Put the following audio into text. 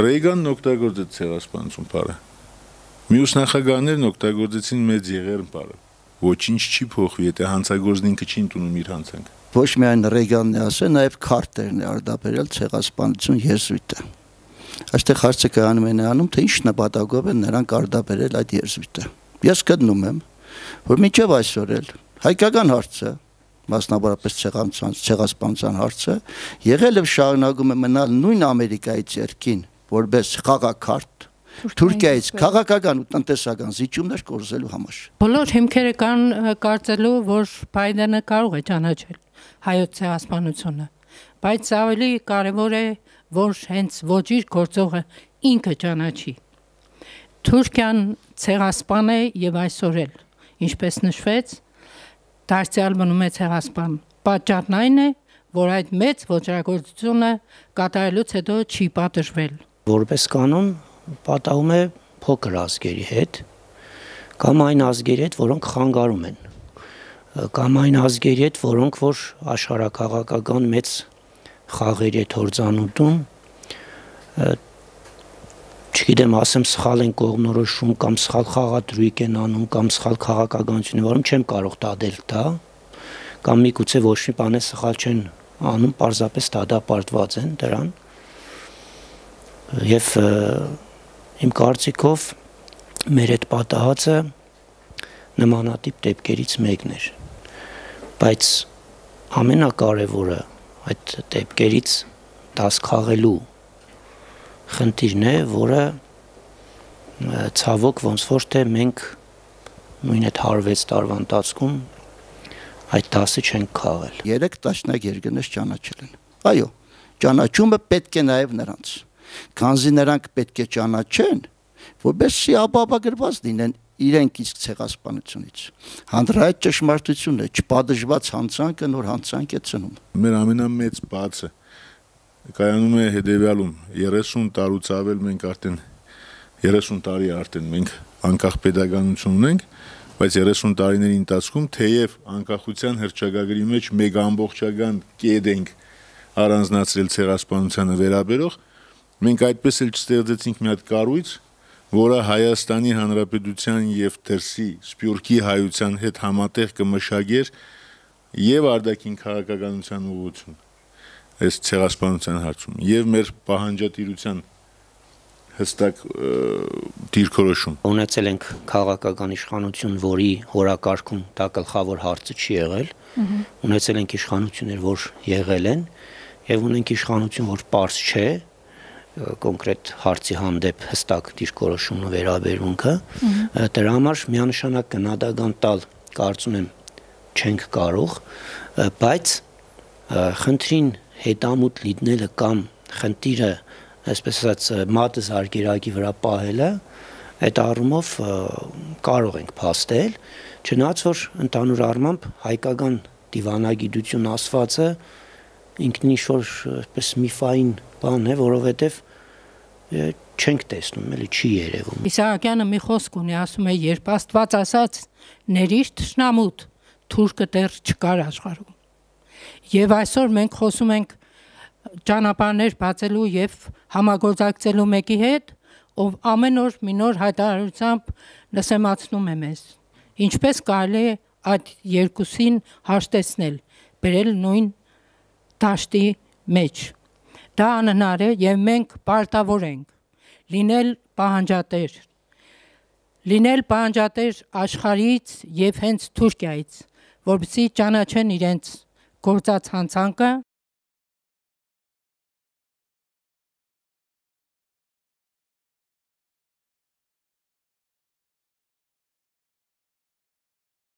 Ռեյգանն օգտագործեց ցեղասպանություն բարը։ Մյուս նախագահներն օգտագործեցին մեծ եղերն բարը։ Ոչինչ չի փոխվի, եթե հանցագործն ինքը չի ընդունում իր հանցանքը։ Ոչ միայն Ռեյգանն է ասել, նաև Քարտերն է արդապերել ցեղասպանություն եզրույթը։ Այստեղ հարցը կանում է նրանում, թե ինչ նպատակով են նրանք արդապերել այդ եզրույթը։ Ես գտնում եմ, որ մինչև այսօր էլ հայկական հարցը մասնավորապես ցեղասպանության հարցը, եղել եւ շարունակում է մնալ նույն Ամերիկայի ցերկին, որպես խաղակարտ Թուրքիայից քաղաքական ու տնտեսական զիջումներ կորզելու համար։ Բոլոր հիմքերը կան կարծելու, որ Բայդենը կարող է ճանաչել հայոց ցեղասպանությունը, բայց ավելի կարևոր է, որ հենց ոչ իր գործողը ինքը ճանաչի։ Թուրքիան ցեղասպան է եւ այսօր էլ, ինչպես նշվեց, դարձյալ մնում է ցեղասպան։ Պատճառն այն է, որ այդ մեծ ոչրագործությունը կատարելուց հետո չի պատժվել որպես կանոն պատահում է փոքր ազգերի հետ կամ այն ազգերի հետ, որոնք խանգարում են կամ այն ազգերի հետ, որոնք որ աշխարհակաղակական մեծ խաղերի հետ հորձանուտում չգիտեմ, ասեմ սխալ են կողմնորոշում կամ սխալ խաղադրույք են անում կամ սխալ քաղաքականություն վարում, չեմ կարող տադել դա կամ միգուցե ոչ մի բան է սխալ չեն անում, պարզապես դադապարտված են դրան եւ իմ կարծիքով մեր այդ պատահածը նմանատիպ դեպքերից մեկն էր բայց ամենակարևորը այդ դեպքերից դաս քաղելու խնդիրն է, որը ցավոք ոնց որ թե մենք նույն այդ 106 տարվա ընթացքում այդ դասը չենք քաղել։ Երեք տաշնակ երկնից ճանաչել են։ Այո, ճանաչումը պետք է նաև նրանց։ Քանզի նրանք պետք է ճանաչեն, որպեսզի ապապագրված լինեն իրենք իսկ ցեղասպանությունից։ Հանրայետ ճշմարտությունը, չպադժված հանցանքը նոր հանցանք է ծնում։ Մեր ամենամեծ բացը կայանում է հետևյալում 30 տարուց ավել մենք արդեն 30 տարի արդեն մենք անկախ pedagogical ունենք, բայց 30 տարիների ընթացքում թեև անկախության հրճագագրի մեջ մեկ ամբողջական կետ ենք առանձնացրել ցեղասպանությանը վերաբերող, Մենք այդպես էլ չստեղծեցինք մի հատ կառույց, որը Հայաստանի Հանրապետության եւ Թերսի Սփյուռքի հայության հետ համատեղ կմշակեր եւ արդակին քաղաքականության ուղղություն այս ցեղասպանության հարցում եւ մեր պահանջատիրության հստակ դիրքորոշում։ Ունեցել ենք քաղաքական իշխանություն, որի հորակարգում դա գլխավոր հարցը չի եղել։ Ունեցել ենք իշխանություններ, որ եղել են, եւ ունենք իշխանություն, որ པարս չէ, կոնկրետ հարցի հանդեպ հստակ դիրքորոշումը վերաբերմունքը դրա համար միանշանակ գնահատական տալ կարծում եմ չենք կարող բայց խնդրին հետամուտ լինելը կամ խնդիրը այսպես ասած մատը զարգերակի վրա պահելը այդ առումով կարող ենք փաստել չնայած որ ընդհանուր առմամբ հայկական դիվանագիտություն ասվածը ինքնիշոր այսպես միֆային բան է, որովհետև չենք տեսնում, էլի չի երևում։ Իսահակյանը մի խոսք ունի, ասում է, երբ Աստված ասաց, ներիր ճշնամուտ, թուրքը դեռ չկար աշխարհում։ Եվ այսօր մենք խոսում ենք ճանապարհներ բացելու եւ համագործակցելու մեկի հետ, ով ամեն օր մի նոր հայտարարությամբ լսեմացնում է մեզ։ Ինչպես կարելի է այդ երկուսին հաշտեցնել, բերել նույն դաշտի մեջ։ Դա անհնար է եւ մենք պարտավոր ենք լինել պահանջատեր։ Լինել պահանջատեր աշխարից եւ հենց Թուրքիայից, որովհետեւ ճանաչեն իրենց գործած հանցանքը